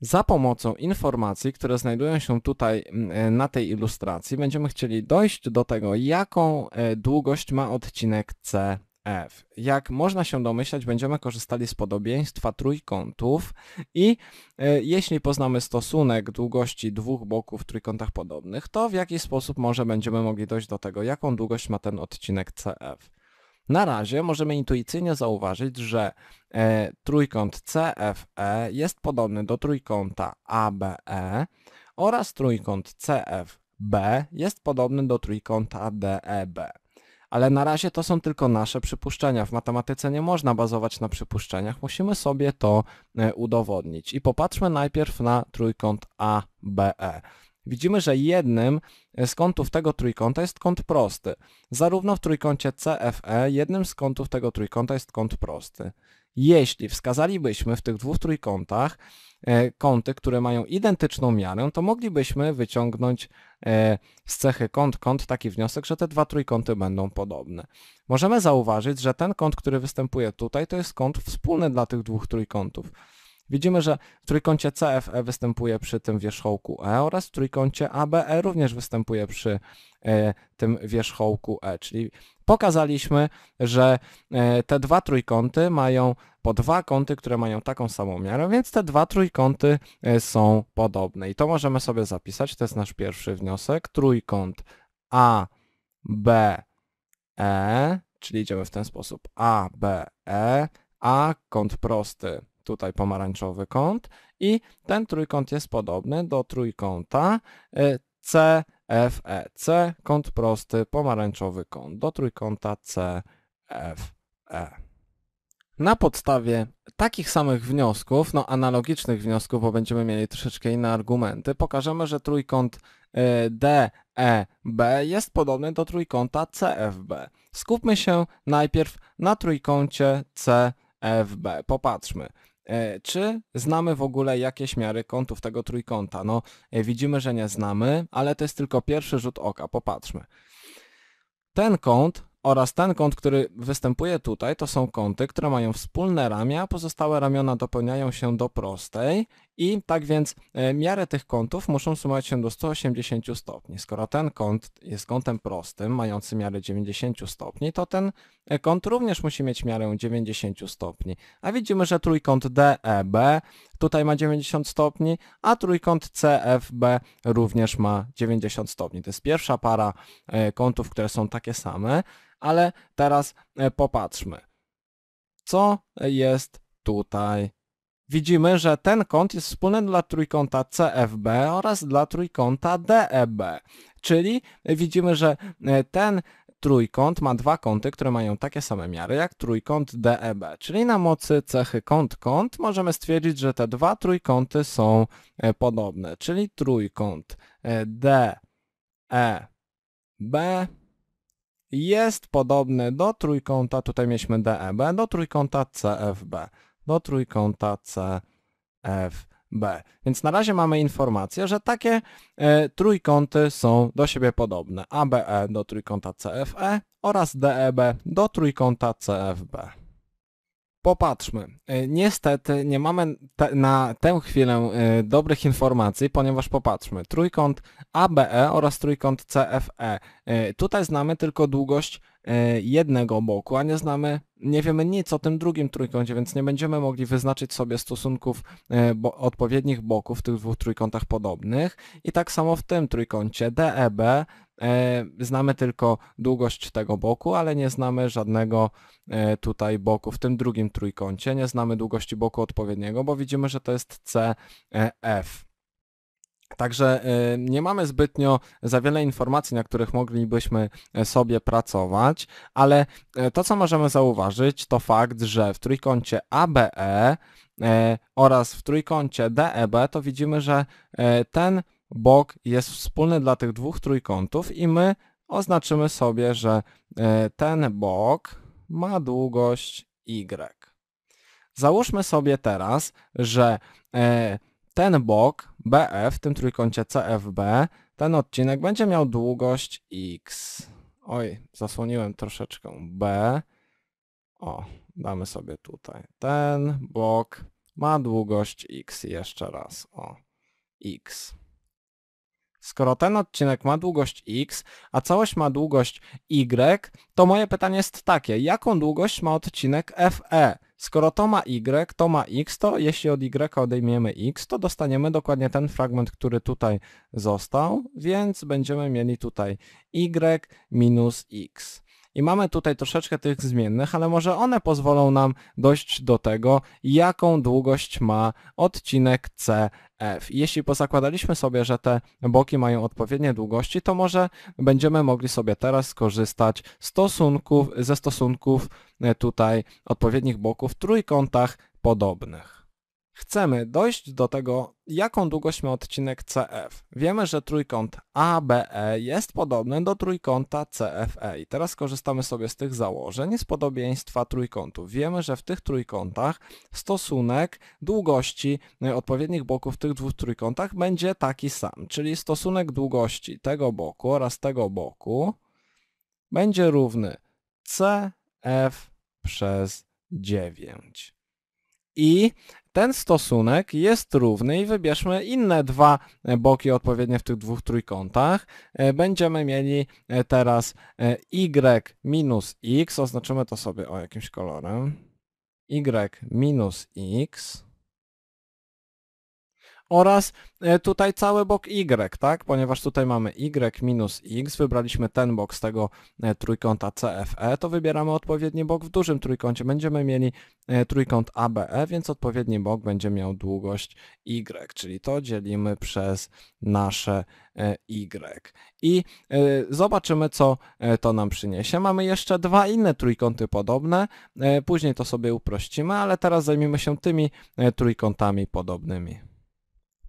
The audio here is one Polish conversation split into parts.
Za pomocą informacji, które znajdują się tutaj mm, e, na tej ilustracji, będziemy chcieli dojść do tego, jaką e, długość ma odcinek CF. Jak można się domyślać, będziemy korzystali z podobieństwa trójkątów i e, jeśli poznamy stosunek długości dwóch boków w trójkątach podobnych, to w jaki sposób może będziemy mogli dojść do tego, jaką długość ma ten odcinek CF. Na razie możemy intuicyjnie zauważyć, że e, trójkąt CFE jest podobny do trójkąta ABE oraz trójkąt CFB jest podobny do trójkąta DEB. Ale na razie to są tylko nasze przypuszczenia. W matematyce nie można bazować na przypuszczeniach, musimy sobie to e, udowodnić. I popatrzmy najpierw na trójkąt ABE widzimy, że jednym z kątów tego trójkąta jest kąt prosty. Zarówno w trójkącie CFE jednym z kątów tego trójkąta jest kąt prosty. Jeśli wskazalibyśmy w tych dwóch trójkątach e, kąty, które mają identyczną miarę, to moglibyśmy wyciągnąć e, z cechy kąt kąt taki wniosek, że te dwa trójkąty będą podobne. Możemy zauważyć, że ten kąt, który występuje tutaj, to jest kąt wspólny dla tych dwóch trójkątów. Widzimy, że w trójkącie CFE występuje przy tym wierzchołku E oraz w trójkącie ABE również występuje przy e, tym wierzchołku E, czyli pokazaliśmy, że e, te dwa trójkąty mają po dwa kąty, które mają taką samą miarę, więc te dwa trójkąty e, są podobne. I to możemy sobie zapisać, to jest nasz pierwszy wniosek. Trójkąt ABE, czyli idziemy w ten sposób ABE, A kąt prosty tutaj pomarańczowy kąt i ten trójkąt jest podobny do trójkąta CFEC, e. kąt prosty, pomarańczowy kąt do trójkąta CFE. Na podstawie takich samych wniosków, no analogicznych wniosków, bo będziemy mieli troszeczkę inne argumenty, pokażemy, że trójkąt e, DEB jest podobny do trójkąta CFB. Skupmy się najpierw na trójkącie CFB. Popatrzmy. E, czy znamy w ogóle jakieś miary kątów tego trójkąta? No, e, widzimy, że nie znamy, ale to jest tylko pierwszy rzut oka. Popatrzmy. Ten kąt oraz ten kąt, który występuje tutaj, to są kąty, które mają wspólne ramię, a pozostałe ramiona dopełniają się do prostej i tak więc e, miarę tych kątów muszą sumować się do 180 stopni. Skoro ten kąt jest kątem prostym, mający miarę 90 stopni, to ten e, kąt również musi mieć miarę 90 stopni. A widzimy, że trójkąt DEB tutaj ma 90 stopni, a trójkąt CFB również ma 90 stopni. To jest pierwsza para e, kątów, które są takie same, ale teraz popatrzmy, co jest tutaj widzimy, że ten kąt jest wspólny dla trójkąta CFB oraz dla trójkąta DEB. Czyli widzimy, że e, ten trójkąt ma dwa kąty, które mają takie same miary jak trójkąt DEB, czyli na mocy cechy kąt-kąt możemy stwierdzić, że te dwa trójkąty są e, podobne, czyli trójkąt e, DEB jest podobny do trójkąta, tutaj mieliśmy DEB, do trójkąta CFB do trójkąta CFB. E, Więc na razie mamy informację, że takie e, trójkąty są do siebie podobne. ABE do trójkąta CFE oraz DEB do trójkąta CFB. Popatrzmy. E, niestety nie mamy te, na tę chwilę e, dobrych informacji, ponieważ popatrzmy. Trójkąt ABE oraz trójkąt CFE. Tutaj znamy tylko długość E, jednego boku, a nie znamy, nie wiemy nic o tym drugim trójkącie, więc nie będziemy mogli wyznaczyć sobie stosunków e, bo, odpowiednich boków w tych dwóch trójkątach podobnych. I tak samo w tym trójkącie DEB e, znamy tylko długość tego boku, ale nie znamy żadnego e, tutaj boku w tym drugim trójkącie, nie znamy długości boku odpowiedniego, bo widzimy, że to jest CF. Także y, nie mamy zbytnio za wiele informacji, na których moglibyśmy e, sobie pracować, ale e, to, co możemy zauważyć, to fakt, że w trójkącie ABE e, oraz w trójkącie DEB to widzimy, że ten bok jest wspólny dla tych dwóch trójkątów i my oznaczymy sobie, że ten bok ma długość Y. Załóżmy sobie teraz, że ten bok BF w tym trójkącie CFB, ten odcinek będzie miał długość X. Oj, zasłoniłem troszeczkę B. O, damy sobie tutaj. Ten bok ma długość X jeszcze raz. O, X. Skoro ten odcinek ma długość x, a całość ma długość y, to moje pytanie jest takie, jaką długość ma odcinek FE? Skoro to ma y, to ma x, to jeśli od y odejmiemy x, to dostaniemy dokładnie ten fragment, który tutaj został, więc będziemy mieli tutaj y minus x. I mamy tutaj troszeczkę tych zmiennych, ale może one pozwolą nam dojść do tego, jaką długość ma odcinek CF. Jeśli pozakładaliśmy sobie, że te boki mają odpowiednie długości, to może będziemy mogli sobie teraz skorzystać stosunków, ze stosunków e, tutaj odpowiednich boków w trójkątach podobnych. Chcemy dojść do tego, jaką długość ma odcinek CF. Wiemy, że trójkąt ABE jest podobny do trójkąta CFE i teraz korzystamy sobie z tych założeń, z podobieństwa trójkątów. Wiemy, że w tych trójkątach stosunek długości y, odpowiednich boków w tych dwóch trójkątach będzie taki sam, czyli stosunek długości tego boku oraz tego boku będzie równy CF przez 9 i ten stosunek jest równy i wybierzmy inne dwa e, boki odpowiednie w tych dwóch trójkątach. E, będziemy mieli e, teraz y minus x, oznaczymy to sobie o jakimś kolorem, y minus x oraz e, tutaj cały bok Y, tak? Ponieważ tutaj mamy Y minus X, wybraliśmy ten bok z tego e, trójkąta CFE, to wybieramy odpowiedni bok w dużym trójkącie. Będziemy mieli e, trójkąt ABE, więc odpowiedni bok będzie miał długość Y, czyli to dzielimy przez nasze Y. I zobaczymy, co to nam przyniesie. Mamy jeszcze dwa inne trójkąty podobne, później to sobie uprościmy, ale teraz zajmiemy się tymi trójkątami podobnymi.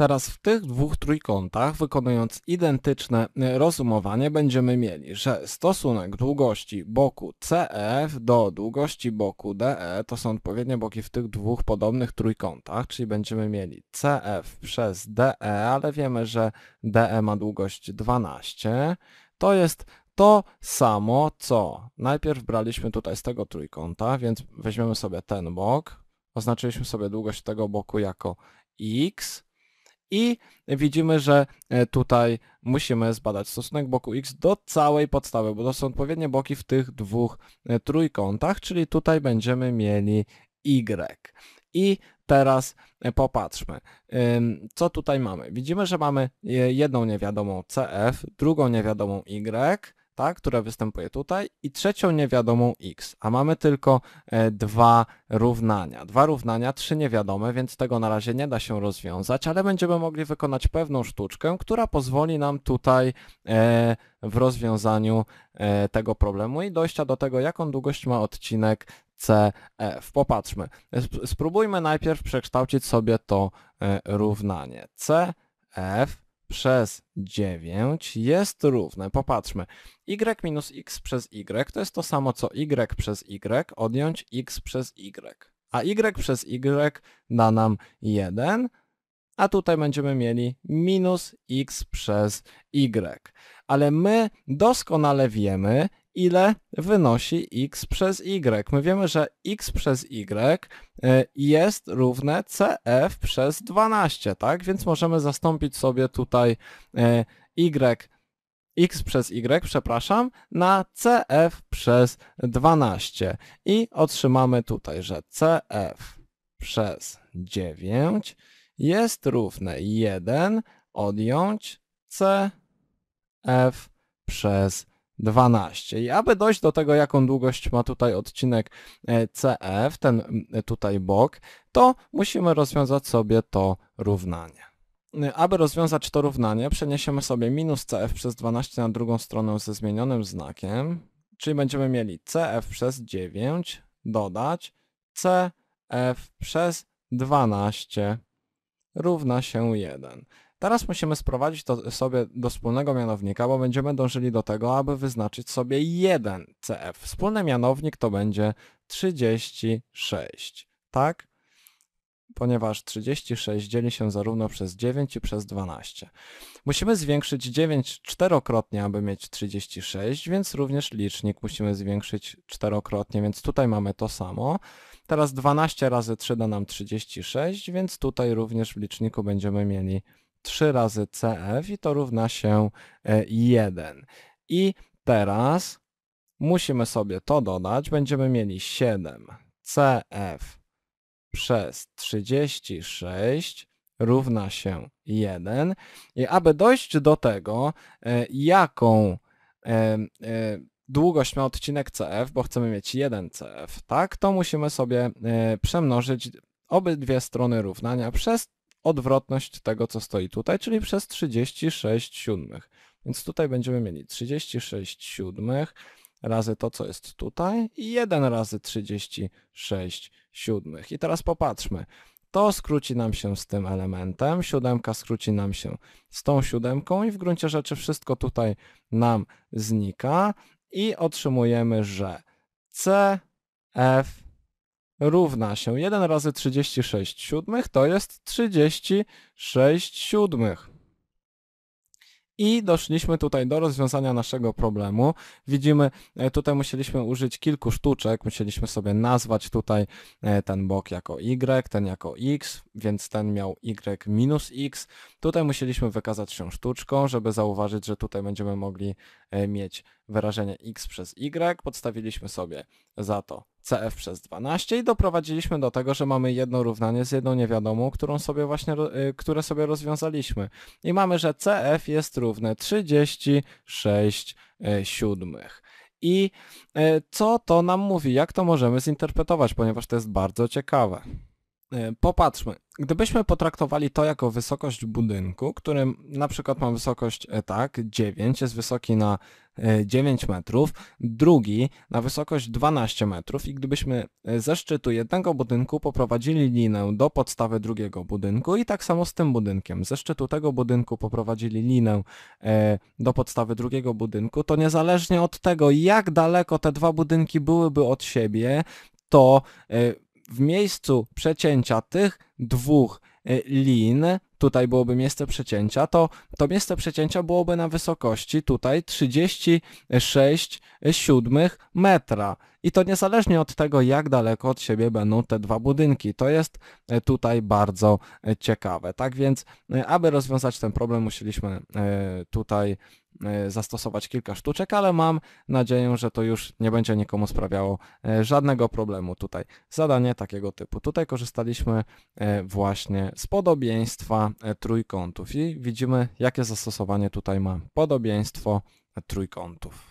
Teraz w tych dwóch trójkątach, wykonując identyczne rozumowanie, będziemy mieli, że stosunek długości boku CF do długości boku DE to są odpowiednie boki w tych dwóch podobnych trójkątach, czyli będziemy mieli CF przez DE, ale wiemy, że DE ma długość 12. To jest to samo, co najpierw braliśmy tutaj z tego trójkąta, więc weźmiemy sobie ten bok, oznaczyliśmy sobie długość tego boku jako x, i widzimy, że e, tutaj musimy zbadać stosunek boku x do całej podstawy, bo to są odpowiednie boki w tych dwóch e, trójkątach, czyli tutaj będziemy mieli y. I teraz e, popatrzmy, co tutaj mamy. Widzimy, że mamy jedną niewiadomą CF, drugą niewiadomą Y, ta, która występuje tutaj i trzecią niewiadomą x, a mamy tylko e, dwa równania. Dwa równania, trzy niewiadome, więc tego na razie nie da się rozwiązać, ale będziemy mogli wykonać pewną sztuczkę, która pozwoli nam tutaj e, w rozwiązaniu e, tego problemu i dojścia do tego, jaką długość ma odcinek CF. Popatrzmy. Spróbujmy najpierw przekształcić sobie to równanie CF przez 9 jest równe, popatrzmy, y minus x przez y to jest to samo co y przez y odjąć x przez y. A y przez y da nam 1, a tutaj będziemy mieli minus x przez y. Ale my doskonale wiemy, ile wynosi x przez y. My wiemy, że x przez y e, jest równe cf przez 12, tak? Więc możemy zastąpić sobie tutaj e, y x przez y, przepraszam, na cf przez 12 i otrzymamy tutaj, że cf przez 9 jest równe 1 odjąć cf przez 12. 12. I aby dojść do tego, jaką długość ma tutaj odcinek e, CF, ten tutaj bok, to musimy rozwiązać sobie to równanie. E, aby rozwiązać to równanie, przeniesiemy sobie minus CF przez 12 na drugą stronę ze zmienionym znakiem, czyli będziemy mieli CF przez 9 dodać CF przez 12 równa się 1. Teraz musimy sprowadzić to sobie do wspólnego mianownika, bo będziemy dążyli do tego, aby wyznaczyć sobie jeden CF. Wspólny mianownik to będzie 36, tak? Ponieważ 36 dzieli się zarówno przez 9 i przez 12. Musimy zwiększyć 9 czterokrotnie, aby mieć 36, więc również licznik musimy zwiększyć czterokrotnie, więc tutaj mamy to samo. Teraz 12 razy 3 da nam 36, więc tutaj również w liczniku będziemy mieli 3 razy CF i to równa się 1. E, I teraz musimy sobie to dodać. Będziemy mieli 7 CF przez 36 równa się 1. I aby dojść do tego, e, jaką e, długość ma odcinek CF, bo chcemy mieć 1 CF, tak, to musimy sobie przemnożyć obydwie strony równania przez odwrotność tego, co stoi tutaj, czyli przez 36 siódmych. Więc tutaj będziemy mieli 36 siódmych razy to, co jest tutaj i 1 razy 36 siódmych. I teraz popatrzmy. To skróci nam się z tym elementem, siódemka skróci nam się z tą siódemką i w gruncie rzeczy wszystko tutaj nam znika i otrzymujemy, że C, F, równa się 1 razy 36 siódmych to jest 36 siódmych. I doszliśmy tutaj do rozwiązania naszego problemu. Widzimy, e, tutaj musieliśmy użyć kilku sztuczek. Musieliśmy sobie nazwać tutaj e, ten bok jako Y, ten jako X, więc ten miał Y minus X. Tutaj musieliśmy wykazać się sztuczką, żeby zauważyć, że tutaj będziemy mogli e, mieć wyrażenie X przez Y. Podstawiliśmy sobie za to CF przez 12 i doprowadziliśmy do tego, że mamy jedno równanie z jedną niewiadomą, którą sobie właśnie, y, które sobie rozwiązaliśmy. I mamy, że CF jest równe 36 y, siódmych. I y, co to nam mówi? Jak to możemy zinterpretować? Ponieważ to jest bardzo ciekawe. E, popatrzmy, gdybyśmy potraktowali to jako wysokość budynku, którym na przykład ma wysokość e, tak 9, jest wysoki na 9 e, metrów, drugi na wysokość 12 metrów i gdybyśmy ze szczytu jednego budynku poprowadzili linę do podstawy drugiego budynku i tak samo z tym budynkiem, ze szczytu tego budynku poprowadzili linę do podstawy drugiego budynku, to niezależnie od tego jak daleko te dwa budynki byłyby od siebie, to w miejscu przecięcia tych dwóch y, lin, tutaj byłoby miejsce przecięcia, to to miejsce przecięcia byłoby na wysokości tutaj 36 siódmych metra i to niezależnie od tego, jak daleko od siebie będą te dwa budynki. To jest e, tutaj bardzo e, ciekawe. Tak więc, e, aby rozwiązać ten problem, musieliśmy tutaj zastosować kilka sztuczek, ale mam nadzieję, że to już nie będzie nikomu sprawiało żadnego problemu tutaj. Zadanie takiego typu. Tutaj korzystaliśmy właśnie z podobieństwa trójkątów i widzimy, jakie zastosowanie tutaj ma podobieństwo trójkątów.